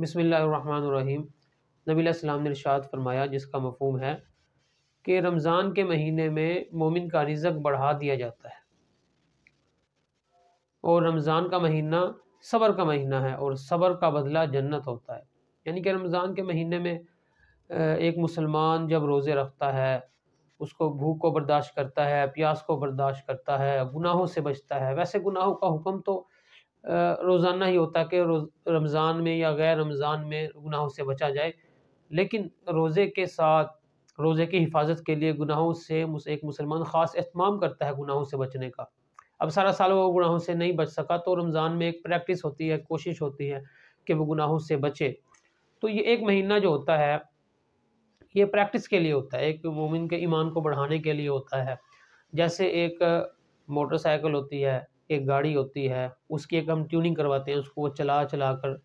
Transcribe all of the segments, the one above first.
बसमीम नबीम ने रिशात फरमाया जिसका मफहम है कि रमज़ान के महीने में मोमिन का रिजक बढ़ा दिया जाता है और रमज़ान का महीना सबर का महीना है और सबर का बदला जन्नत होता है यानी कि रमज़ान के महीने में एक मुसलमान जब रोज़े रखता है उसको भूख को बर्दाश्त करता है प्यास को बर्दाश्त करता है गुनाहों से बचता है वैसे गुनाहों का हुक्म तो रोज़ाना ही होता कि रमज़ान में या गैर रमज़ान में गुनाहों से बचा जाए लेकिन रोज़े के साथ रोज़े की हिफाजत के लिए गुनाहों से एक मुसलमान ख़ास अहतमाम करता है गुनाहों से बचने का अब सारा साल वो गुनाहों से नहीं बच सका तो रमज़ान में एक प्रैक्टिस होती है कोशिश होती है कि वो गुनाहों से बचे तो ये एक महीना जो होता है ये प्रैक्टिस के लिए होता है एक मोमिन के ईमान को बढ़ाने के लिए होता है जैसे एक मोटरसाइकिल होती है एक गाड़ी होती है उसकी एक हम ट्यूनिंग करवाते हैं उसको चला चला कर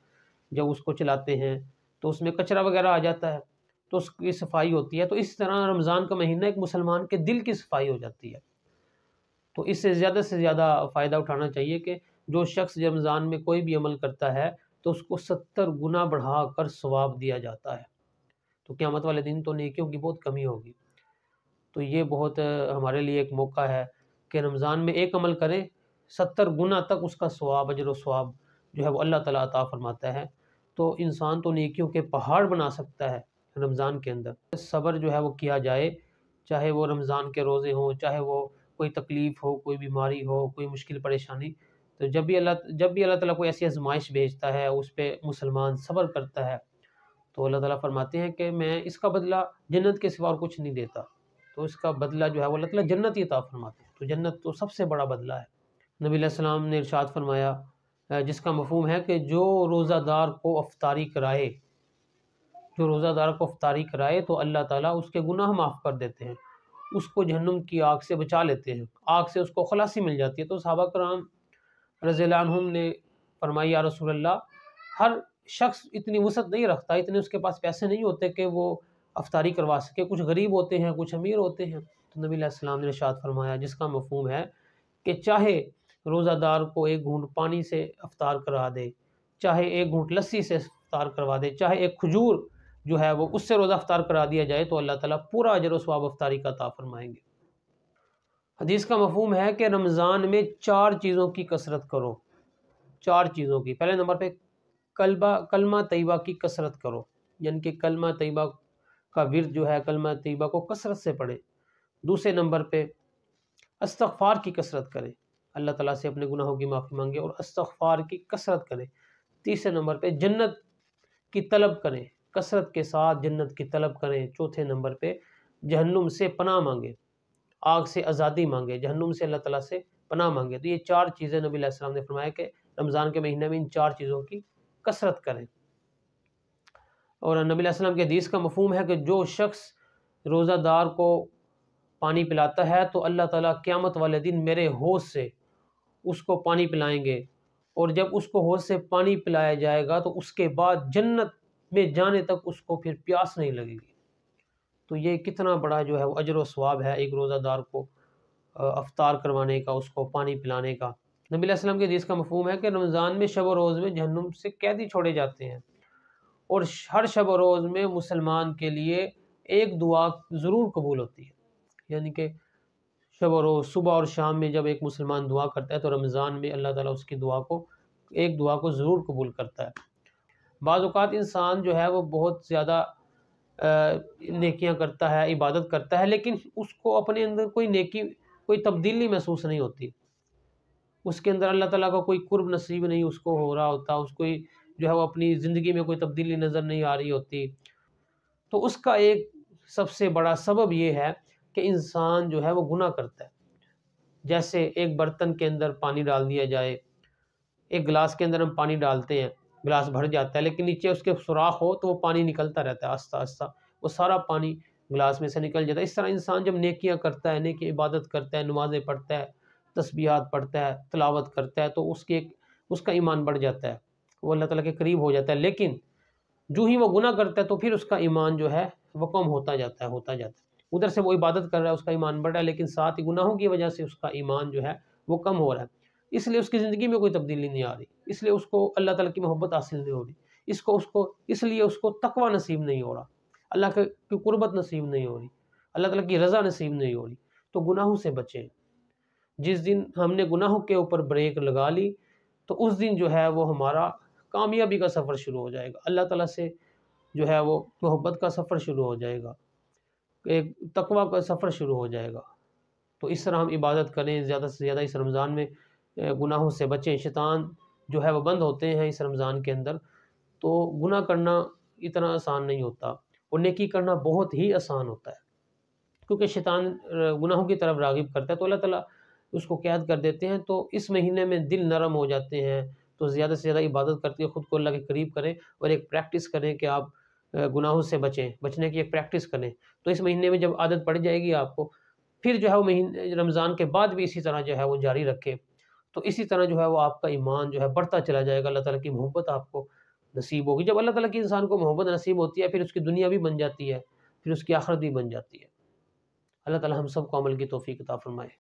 जब उसको चलाते हैं तो उसमें कचरा वगैरह आ जाता है तो उसकी सफाई होती है तो इस तरह रमज़ान का महीना एक मुसलमान के दिल की सफाई हो जाती है तो इससे ज़्यादा से ज़्यादा फ़ायदा उठाना चाहिए कि जो शख्स रमज़ान में कोई भी अमल करता है तो उसको सत्तर गुना बढ़ा कर स्वाब दिया जाता है तो क़्यामत वाले दिन तो नेकियों की बहुत कमी होगी तो ये बहुत हमारे लिए एक मौका है कि रमज़ान में एक अमल करें सत्तर गुना तक उसका स्वाब अजर स्वाब जो है वो अल्लाह ताला अता फरमाता है तो इंसान तो नेकियों के पहाड़ बना सकता है रमज़ान के अंदर सब्र जो है वो किया जाए चाहे वो रमज़ान के रोज़े हों चाहे वो कोई तकलीफ़ हो कोई बीमारी हो कोई मुश्किल परेशानी तो जब भी अल्लाह जब भी अल्लाह ताला कोई ऐसी आजमाइश भेजता है उस पर मुसलमान सब्र करता है तो अल्लाह ताला फरमाते हैं कि मैं इसका बदला जन्नत के सिवा और कुछ नहीं देता तो इसका बदला जो है वो अल्लाह ताला जन्नत ही अता फरमाते हैं तो जन्नत तो सबसे बड़ा बदला है नबी सलाम ने इरशाद फरमाया जिसका मफहम है कि जो रोज़ादार को अफतारी कराए जो रोज़ादार को अफतारी कराए तो अल्लाह ताला उसके गुनाह माफ़ कर देते हैं उसको जहन्नुम की आग से बचा लेते हैं आग से उसको खलासी मिल जाती है तो सहाबा कराम रज़ीम ने फरमाई या रसूल हर शख्स इतनी वसत नहीं रखता इतने उसके पास पैसे नहीं होते कि वो अफतारी करवा सके कुछ गरीब होते हैं कुछ अमीर होते हैं तो नबी सलाम ने शाद फरमाया जिसका मफहम है कि चाहे रोज़ादार को एक घूंट पानी से अफ्तार करा दे चाहे एक घूंट लस्सी से अफ्तार करवा दे चाहे एक खजूर जो है वो उससे रोज़ा अफ्तार करा दिया जाए तो अल्लाह ताला पूरा अजर स्वाब अफ्तारी का ता फरमाएंगे हदीस का मफहम है कि रमज़ान में चार चीज़ों की कसरत करो चार चीज़ों की पहले नंबर पर कलबा कलमा तयबा की कसरत करो यानी कि कलमा तयबा का विर जो है कलमा तयबा को कसरत से पढ़े दूसरे नंबर पर अस्तफ़ार की कसरत करें अल्लाह ताला से अपने गुनाहों की माफ़ी मांगे और अस्तफार की कसरत करें तीसरे नंबर पे जन्नत की तलब करें कसरत के साथ जन्नत की तलब करें चौथे नंबर पे जहन्नुम से पनाह मांगे आग से आज़ादी मांगे जहन्नुम से अल्लाह ताला से पनाह मांगे तो ये चार चीज़ें नबी अलैहिस्सलाम ने फरमाया कि रमज़ान के महीने में इन चार चीज़ों की कसरत करें और नबी अलैहिस्सलाम के हदीस का मफहम है कि जो शख्स रोज़ादार को पानी पिलाता है तो अल्लाह ताला क़्यामत वाले दिन मेरे होश से उसको पानी पिलाएंगे और जब उसको होश से पानी पिलाया जाएगा तो उसके बाद जन्नत में जाने तक उसको फिर प्यास नहीं लगेगी तो ये कितना बड़ा जो है वो अजर स्वाब है एक रोज़ादार को अफ्तार करवाने का उसको पानी पिलाने का नबी वसम के हदीस का मफहम है कि रमज़ान में शब रोज़ में जहनुम से कैदी छोड़े जाते हैं और हर शब रोज़ में मुसलमान के लिए एक दुआ ज़रूर कबूल होती है यानी कि शब और सुबह और शाम में जब एक मुसलमान दुआ करता है तो रमज़ान में अल्लाह ताला उसकी दुआ को एक दुआ को ज़रूर कबूल करता है बाज़ात इंसान जो है वो बहुत ज़्यादा नेकियां करता है इबादत करता है लेकिन उसको अपने अंदर कोई नेकी कोई तब्दीली महसूस नहीं होती उसके अंदर अल्लाह ताला का कोई कुर्ब नसीब नहीं उसको हो रहा होता उसको जो है वो अपनी ज़िंदगी में कोई तब्दीली नज़र नहीं आ रही होती तो उसका एक सबसे बड़ा सबब ये है कि इंसान जो है वो गुनाह करता है जैसे एक बर्तन के अंदर पानी डाल दिया जाए एक गिलास के अंदर हम पानी डालते हैं गिलास भर जाता है लेकिन नीचे उसके सुराख हो तो वो पानी निकलता रहता है आस्ता आस्ता वो सारा पानी गिलास में से निकल जाता है इस तरह इंसान जब नेकियां करता है नेकी इबादत करता है नमाजें पढ़ता है तस्बीहात पढ़ता है तलावत करता है तो उसके एक उसका ईमान बढ़ जाता है वो अल्लाह तला के करीब हो जाता है लेकिन जो ही वो गुनाह करता है तो फिर उसका ईमान जो है वो कम होता जाता है होता जाता है उधर से वो इबादत कर रहा है उसका ईमान बढ़ रहा है लेकिन साथ ही गुनाहों की वजह से उसका ईमान जो है वो कम हो रहा है इसलिए उसकी ज़िंदगी में कोई तब्दीली नहीं आ रही इसलिए उसको अल्लाह ताला की मोहब्बत हासिल नहीं हो रही इसको उसको इसलिए उसको तकवा नसीब नहीं हो रहा अल्लाह की कुर्बत नसीब नहीं हो रही अल्लाह ताला की रज़ा नसीब नहीं हो रही तो गुनाहों से बचें जिस दिन हमने गुनाहों के ऊपर ब्रेक लगा ली तो उस दिन जो है वो हमारा कामयाबी का सफ़र शुरू हो जाएगा अल्लाह ताला से जो है वो मोहब्बत का सफ़र शुरू हो जाएगा एक तकवा का सफ़र शुरू हो जाएगा तो इस तरह हम इबादत करें ज़्यादा से ज़्यादा इस रमज़ान में गुनाहों से बचें शैतान जो है वह बंद होते हैं इस रमज़ान के अंदर तो गुनाह करना इतना आसान नहीं होता और नेकी करना बहुत ही आसान होता है क्योंकि शैतान गुनाहों की तरफ रागिब करता है तो अल्लाह ताला उसको कैद कर देते हैं तो इस महीने में दिल नरम हो जाते हैं तो ज़्यादा से ज़्यादा इबादत करते हैं ख़ुद को अल्लाह के करीब करें और एक प्रैक्टिस करें कि आप गुनाहों से बचें बचने की एक प्रैक्टिस करें तो इस महीने में जब आदत पड़ जाएगी आपको फिर जो है वो महीने रमज़ान के बाद भी इसी तरह जो है वो जारी रखें तो इसी तरह जो है वो आपका ईमान जो है बढ़ता चला जाएगा अल्लाह ताला की मोहब्बत आपको नसीब होगी जब अल्लाह ताला की इंसान को मोहब्बत नसीब होती है फिर उसकी दुनिया भी बन जाती है फिर उसकी आखरत भी बन जाती है अल्लाह ताला हम सबको अमल की तोफ़ी किताब फरमाए